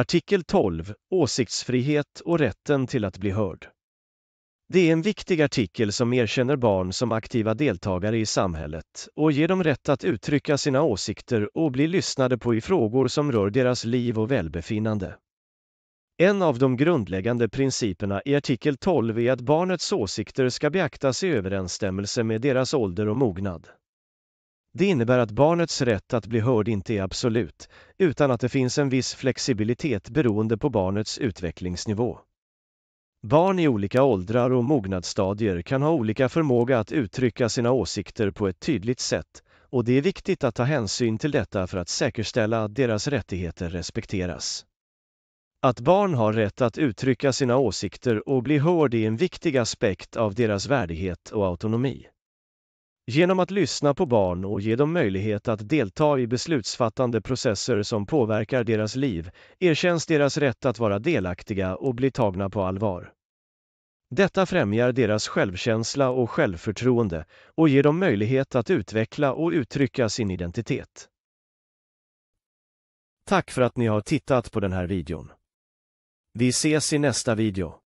Artikel 12 Åsiktsfrihet och rätten till att bli hörd. Det är en viktig artikel som erkänner barn som aktiva deltagare i samhället och ger dem rätt att uttrycka sina åsikter och bli lyssnade på i frågor som rör deras liv och välbefinnande. En av de grundläggande principerna i artikel 12 är att barnets åsikter ska beaktas i överensstämmelse med deras ålder och mognad. Det innebär att barnets rätt att bli hörd inte är absolut, utan att det finns en viss flexibilitet beroende på barnets utvecklingsnivå. Barn i olika åldrar och mognadsstadier kan ha olika förmåga att uttrycka sina åsikter på ett tydligt sätt och det är viktigt att ta hänsyn till detta för att säkerställa att deras rättigheter respekteras. Att barn har rätt att uttrycka sina åsikter och bli hörd är en viktig aspekt av deras värdighet och autonomi. Genom att lyssna på barn och ge dem möjlighet att delta i beslutsfattande processer som påverkar deras liv, erkänns deras rätt att vara delaktiga och bli tagna på allvar. Detta främjar deras självkänsla och självförtroende och ger dem möjlighet att utveckla och uttrycka sin identitet. Tack för att ni har tittat på den här videon. Vi ses i nästa video.